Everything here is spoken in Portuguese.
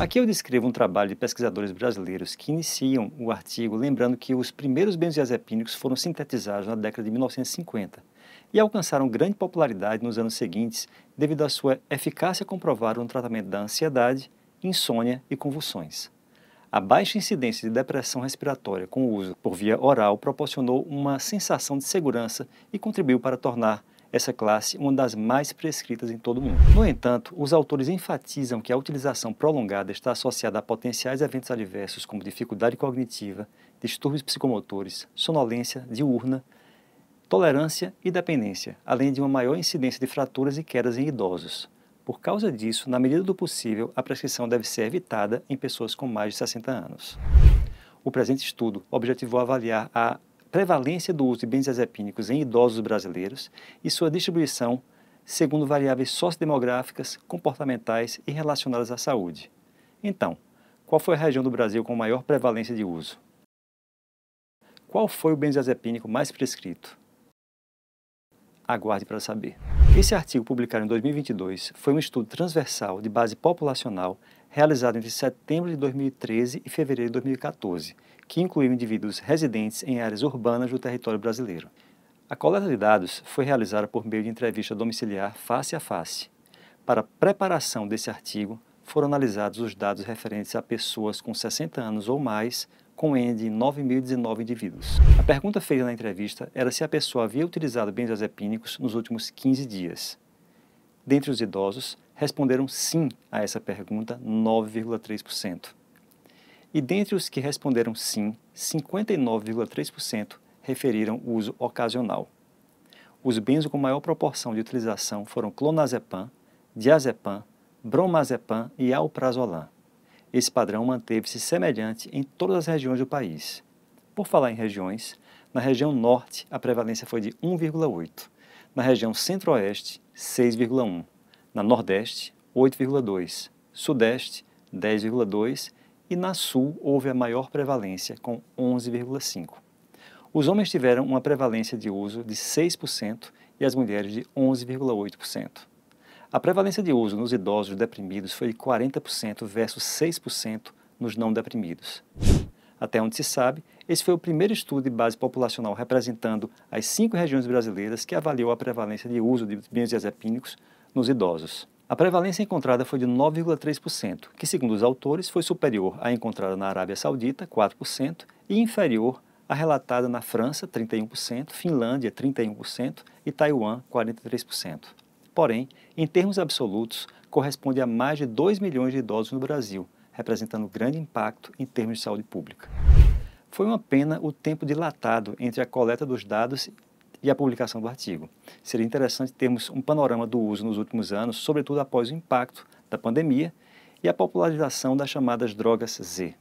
Aqui eu descrevo um trabalho de pesquisadores brasileiros que iniciam o artigo lembrando que os primeiros benzodiazepínicos foram sintetizados na década de 1950 e alcançaram grande popularidade nos anos seguintes devido à sua eficácia comprovada no tratamento da ansiedade, insônia e convulsões. A baixa incidência de depressão respiratória com o uso por via oral proporcionou uma sensação de segurança e contribuiu para tornar essa classe uma das mais prescritas em todo o mundo. No entanto, os autores enfatizam que a utilização prolongada está associada a potenciais eventos adversos como dificuldade cognitiva, distúrbios psicomotores, sonolência diurna, tolerância e dependência, além de uma maior incidência de fraturas e quedas em idosos. Por causa disso, na medida do possível, a prescrição deve ser evitada em pessoas com mais de 60 anos. O presente estudo objetivou avaliar a prevalência do uso de benzodiazepínicos em idosos brasileiros e sua distribuição segundo variáveis sociodemográficas, comportamentais e relacionadas à saúde. Então, qual foi a região do Brasil com maior prevalência de uso? Qual foi o benzodiazepínico mais prescrito? Aguarde para saber. Esse artigo, publicado em 2022, foi um estudo transversal de base populacional realizado entre setembro de 2013 e fevereiro de 2014 que incluiu indivíduos residentes em áreas urbanas do território brasileiro. A coleta de dados foi realizada por meio de entrevista domiciliar face a face. Para a preparação desse artigo, foram analisados os dados referentes a pessoas com 60 anos ou mais, com N de 9.019 indivíduos. A pergunta feita na entrevista era se a pessoa havia utilizado benzodiazepínicos nos últimos 15 dias. Dentre os idosos, responderam sim a essa pergunta 9,3%. E dentre os que responderam sim, 59,3% referiram uso ocasional. Os benzos com maior proporção de utilização foram clonazepam, diazepam, bromazepam e alprazolam. Esse padrão manteve-se semelhante em todas as regiões do país. Por falar em regiões, na região norte a prevalência foi de 1,8, na região centro-oeste 6,1, na nordeste 8,2, sudeste 10,2 e na Sul houve a maior prevalência, com 11,5%. Os homens tiveram uma prevalência de uso de 6% e as mulheres de 11,8%. A prevalência de uso nos idosos deprimidos foi de 40% versus 6% nos não deprimidos. Até onde se sabe, esse foi o primeiro estudo de base populacional representando as cinco regiões brasileiras que avaliou a prevalência de uso de benzodiazepínicos nos idosos. A prevalência encontrada foi de 9,3%, que, segundo os autores, foi superior à encontrada na Arábia Saudita, 4%, e inferior à relatada na França, 31%, Finlândia, 31% e Taiwan, 43%. Porém, em termos absolutos, corresponde a mais de 2 milhões de idosos no Brasil, representando grande impacto em termos de saúde pública. Foi uma pena o tempo dilatado entre a coleta dos dados e a publicação do artigo. Seria interessante termos um panorama do uso nos últimos anos, sobretudo após o impacto da pandemia e a popularização das chamadas drogas Z.